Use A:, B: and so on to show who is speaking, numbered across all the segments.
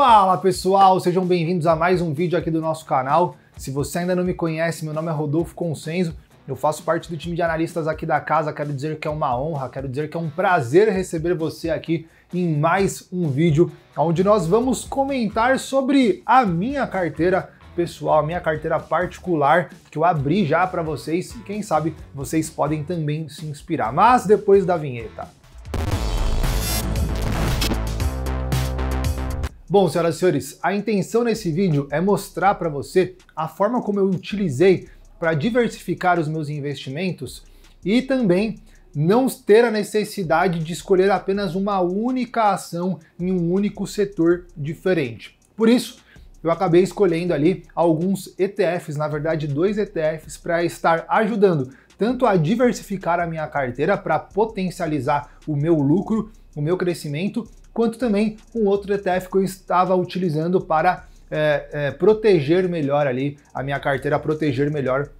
A: Fala pessoal, sejam bem-vindos a mais um vídeo aqui do nosso canal. Se você ainda não me conhece, meu nome é Rodolfo Consenso, eu faço parte do time de analistas aqui da casa. Quero dizer que é uma honra, quero dizer que é um prazer receber você aqui em mais um vídeo onde nós vamos comentar sobre a minha carteira pessoal, a minha carteira particular que eu abri já para vocês e quem sabe vocês podem também se inspirar. Mas depois da vinheta. Bom, senhoras e senhores, a intenção nesse vídeo é mostrar para você a forma como eu utilizei para diversificar os meus investimentos e também não ter a necessidade de escolher apenas uma única ação em um único setor diferente. Por isso, eu acabei escolhendo ali alguns ETFs, na verdade, dois ETFs, para estar ajudando tanto a diversificar a minha carteira, para potencializar o meu lucro, o meu crescimento, quanto também um outro ETF que eu estava utilizando para é, é, proteger melhor ali a minha carteira, proteger melhor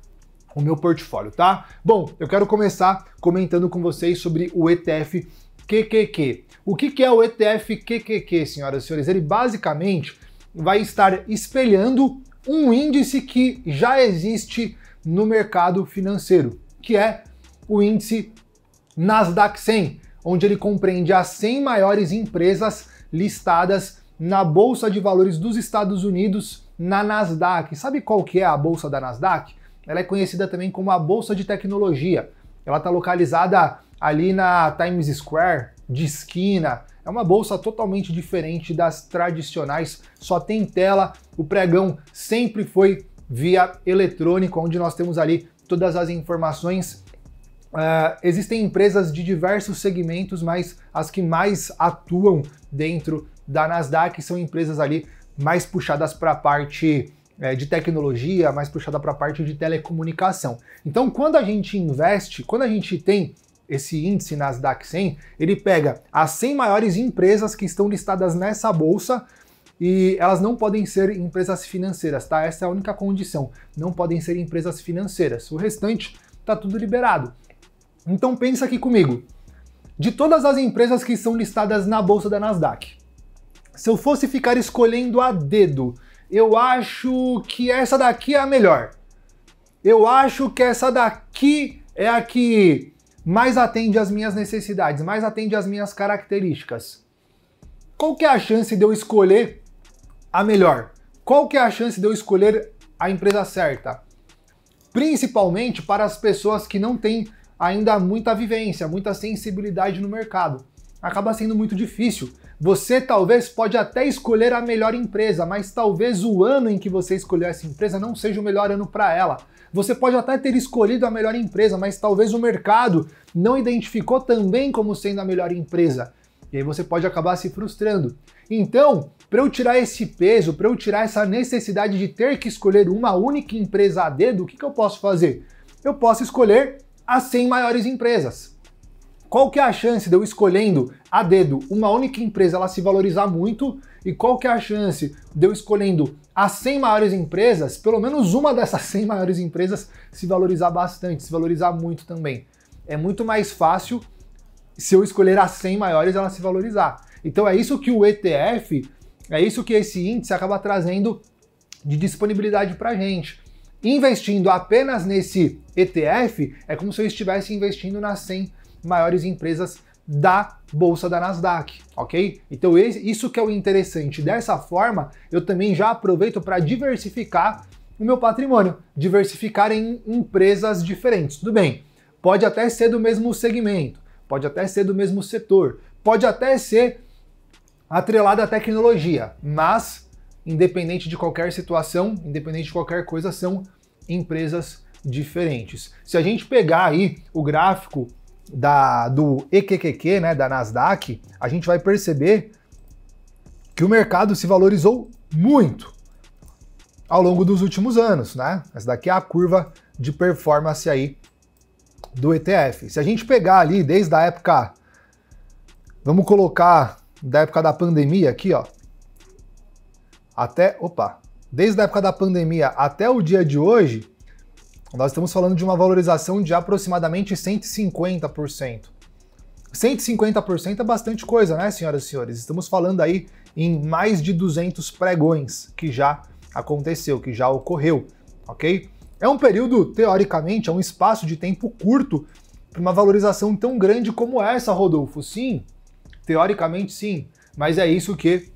A: o meu portfólio, tá? Bom, eu quero começar comentando com vocês sobre o ETF QQQ. O que, que é o ETF QQQ, senhoras e senhores? Ele basicamente vai estar espelhando um índice que já existe no mercado financeiro, que é o índice Nasdaq 100 onde ele compreende as 100 maiores empresas listadas na Bolsa de Valores dos Estados Unidos, na Nasdaq. Sabe qual que é a bolsa da Nasdaq? Ela é conhecida também como a Bolsa de Tecnologia. Ela está localizada ali na Times Square, de esquina. É uma bolsa totalmente diferente das tradicionais, só tem tela. O pregão sempre foi via eletrônico, onde nós temos ali todas as informações Uh, existem empresas de diversos segmentos, mas as que mais atuam dentro da Nasdaq são empresas ali mais puxadas para a parte é, de tecnologia, mais puxada para a parte de telecomunicação. Então, quando a gente investe, quando a gente tem esse índice Nasdaq 100, ele pega as 100 maiores empresas que estão listadas nessa bolsa e elas não podem ser empresas financeiras, tá? Essa é a única condição. Não podem ser empresas financeiras. O restante tá tudo liberado. Então pensa aqui comigo. De todas as empresas que são listadas na bolsa da Nasdaq, se eu fosse ficar escolhendo a dedo, eu acho que essa daqui é a melhor. Eu acho que essa daqui é a que mais atende às minhas necessidades, mais atende às minhas características. Qual que é a chance de eu escolher a melhor? Qual que é a chance de eu escolher a empresa certa? Principalmente para as pessoas que não têm ainda há muita vivência, muita sensibilidade no mercado. Acaba sendo muito difícil. Você talvez pode até escolher a melhor empresa, mas talvez o ano em que você escolheu essa empresa não seja o melhor ano para ela. Você pode até ter escolhido a melhor empresa, mas talvez o mercado não identificou também como sendo a melhor empresa. E aí você pode acabar se frustrando. Então, para eu tirar esse peso, para eu tirar essa necessidade de ter que escolher uma única empresa a dedo, o que, que eu posso fazer? Eu posso escolher as 100 maiores empresas. Qual que é a chance de eu escolhendo a dedo uma única empresa ela se valorizar muito e qual que é a chance de eu escolhendo as 100 maiores empresas, pelo menos uma dessas 100 maiores empresas se valorizar bastante, se valorizar muito também. É muito mais fácil se eu escolher as 100 maiores ela se valorizar. Então é isso que o ETF, é isso que esse índice acaba trazendo de disponibilidade para gente. Investindo apenas nesse ETF é como se eu estivesse investindo nas 100 maiores empresas da bolsa da Nasdaq, ok? Então isso que é o interessante. Dessa forma, eu também já aproveito para diversificar o meu patrimônio, diversificar em empresas diferentes. Tudo bem? Pode até ser do mesmo segmento, pode até ser do mesmo setor, pode até ser atrelado à tecnologia, mas independente de qualquer situação, independente de qualquer coisa, são empresas diferentes. Se a gente pegar aí o gráfico da, do EQQQ, né, da Nasdaq, a gente vai perceber que o mercado se valorizou muito ao longo dos últimos anos, né? Essa daqui é a curva de performance aí do ETF. Se a gente pegar ali desde a época, vamos colocar da época da pandemia aqui, ó, até, opa, desde a época da pandemia até o dia de hoje, nós estamos falando de uma valorização de aproximadamente 150%. 150% é bastante coisa, né, senhoras e senhores? Estamos falando aí em mais de 200 pregões que já aconteceu, que já ocorreu, ok? É um período, teoricamente, é um espaço de tempo curto para uma valorização tão grande como essa, Rodolfo. Sim, teoricamente sim, mas é isso que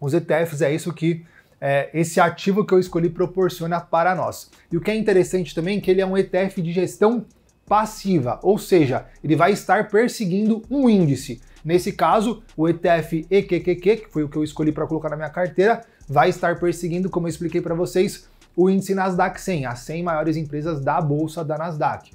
A: os ETFs é isso que é, esse ativo que eu escolhi proporciona para nós. E o que é interessante também é que ele é um ETF de gestão passiva, ou seja, ele vai estar perseguindo um índice. Nesse caso, o ETF EQQQ, que foi o que eu escolhi para colocar na minha carteira, vai estar perseguindo, como eu expliquei para vocês, o índice Nasdaq 100, as 100 maiores empresas da bolsa da Nasdaq.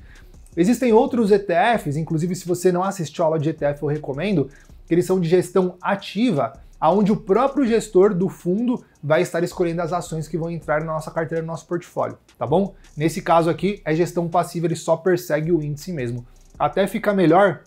A: Existem outros ETFs, inclusive se você não assistiu a aula de ETF, eu recomendo, que eles são de gestão ativa, aonde o próprio gestor do fundo vai estar escolhendo as ações que vão entrar na nossa carteira, no nosso portfólio, tá bom? Nesse caso aqui, é gestão passiva, ele só persegue o índice mesmo. Até fica melhor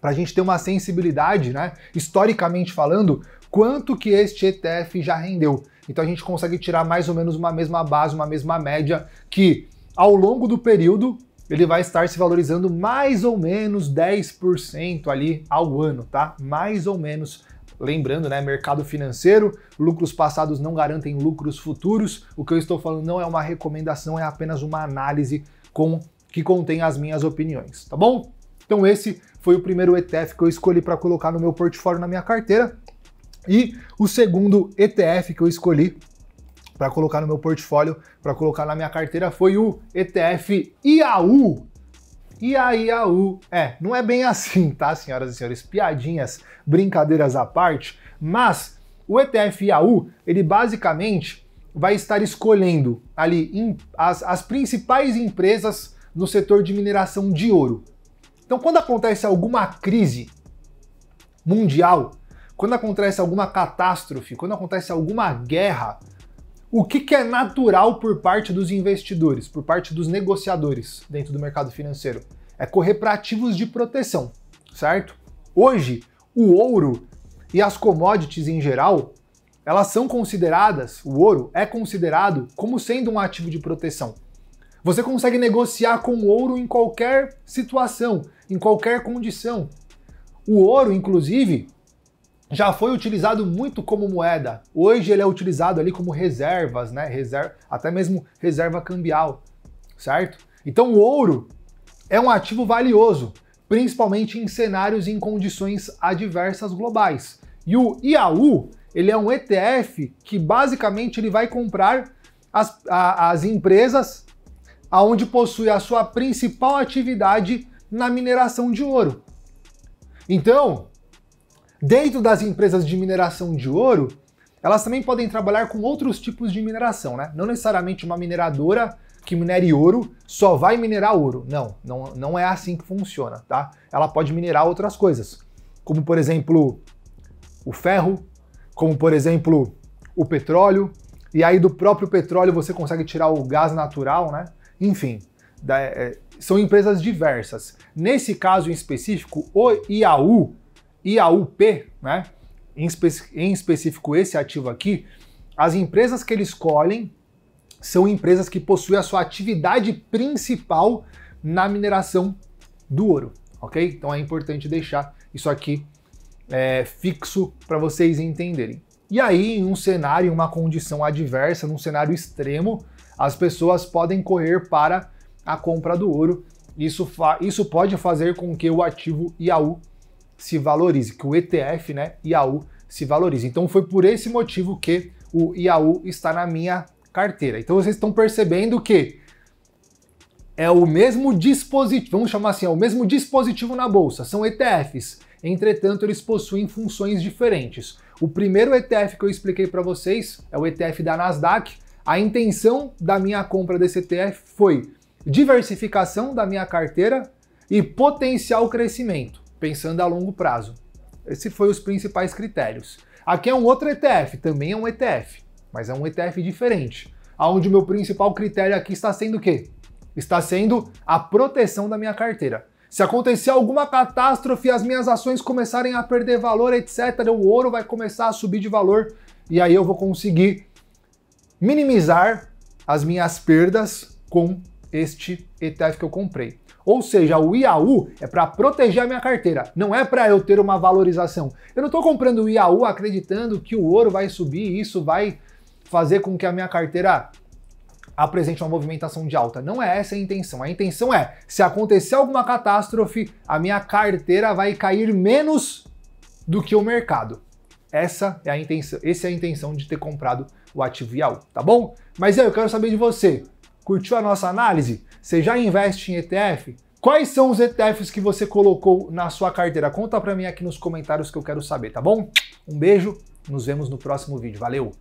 A: para a gente ter uma sensibilidade, né? Historicamente falando, quanto que este ETF já rendeu. Então a gente consegue tirar mais ou menos uma mesma base, uma mesma média que ao longo do período ele vai estar se valorizando mais ou menos 10% ali ao ano, tá? Mais ou menos Lembrando, né, mercado financeiro, lucros passados não garantem lucros futuros. O que eu estou falando não é uma recomendação, é apenas uma análise com que contém as minhas opiniões, tá bom? Então esse foi o primeiro ETF que eu escolhi para colocar no meu portfólio na minha carteira. E o segundo ETF que eu escolhi para colocar no meu portfólio, para colocar na minha carteira, foi o ETF IAU. E aí, aú. É, não é bem assim, tá, senhoras e senhores? Piadinhas, brincadeiras à parte, mas o ETF IAU, ele basicamente vai estar escolhendo ali em, as, as principais empresas no setor de mineração de ouro. Então, quando acontece alguma crise mundial, quando acontece alguma catástrofe, quando acontece alguma guerra, o que, que, é natural por parte dos investidores, por parte dos negociadores dentro do mercado financeiro? É correr para ativos de proteção, certo? Hoje, o ouro e as commodities em geral, elas são consideradas, o ouro é considerado como sendo um ativo de proteção. Você consegue negociar com ouro em qualquer situação, em qualquer condição. O ouro, inclusive, já foi utilizado muito como moeda. Hoje ele é utilizado ali como reservas, né? Reserva, até mesmo reserva cambial, certo? Então o ouro é um ativo valioso, principalmente em cenários e em condições adversas globais. E o IAU, ele é um ETF que basicamente ele vai comprar as, a, as empresas aonde possui a sua principal atividade na mineração de ouro. Então, Dentro das empresas de mineração de ouro, elas também podem trabalhar com outros tipos de mineração, né? Não necessariamente uma mineradora que minere ouro só vai minerar ouro. Não, não, não é assim que funciona, tá? Ela pode minerar outras coisas, como por exemplo o ferro, como por exemplo o petróleo, e aí do próprio petróleo você consegue tirar o gás natural, né? Enfim, da, é, são empresas diversas. Nesse caso em específico, o IAU, e a UP, né? Em, espe em específico esse ativo aqui, as empresas que ele escolhem são empresas que possuem a sua atividade principal na mineração do ouro, ok? Então é importante deixar isso aqui é, fixo para vocês entenderem. E aí, em um cenário, em uma condição adversa, num cenário extremo, as pessoas podem correr para a compra do ouro. Isso, isso pode fazer com que o ativo IAU se valorize, que o ETF, né, IAU, se valorize. Então foi por esse motivo que o IAU está na minha carteira. Então vocês estão percebendo que é o mesmo dispositivo, vamos chamar assim, é o mesmo dispositivo na bolsa, são ETFs. Entretanto, eles possuem funções diferentes. O primeiro ETF que eu expliquei para vocês é o ETF da Nasdaq. A intenção da minha compra desse ETF foi diversificação da minha carteira e potencial crescimento pensando a longo prazo. Esses foram os principais critérios. Aqui é um outro ETF, também é um ETF, mas é um ETF diferente, onde o meu principal critério aqui está sendo o quê? Está sendo a proteção da minha carteira. Se acontecer alguma catástrofe, as minhas ações começarem a perder valor, etc., o ouro vai começar a subir de valor e aí eu vou conseguir minimizar as minhas perdas com este ETF que eu comprei. Ou seja, o IAU é para proteger a minha carteira, não é para eu ter uma valorização. Eu não estou comprando o IAU acreditando que o ouro vai subir e isso vai fazer com que a minha carteira apresente uma movimentação de alta. Não é essa a intenção. A intenção é, se acontecer alguma catástrofe, a minha carteira vai cair menos do que o mercado. Essa é a intenção, essa é a intenção de ter comprado o ativo IAU, tá bom? Mas eu quero saber de você. Curtiu a nossa análise? Você já investe em ETF? Quais são os ETFs que você colocou na sua carteira? Conta para mim aqui nos comentários que eu quero saber, tá bom? Um beijo, nos vemos no próximo vídeo. Valeu!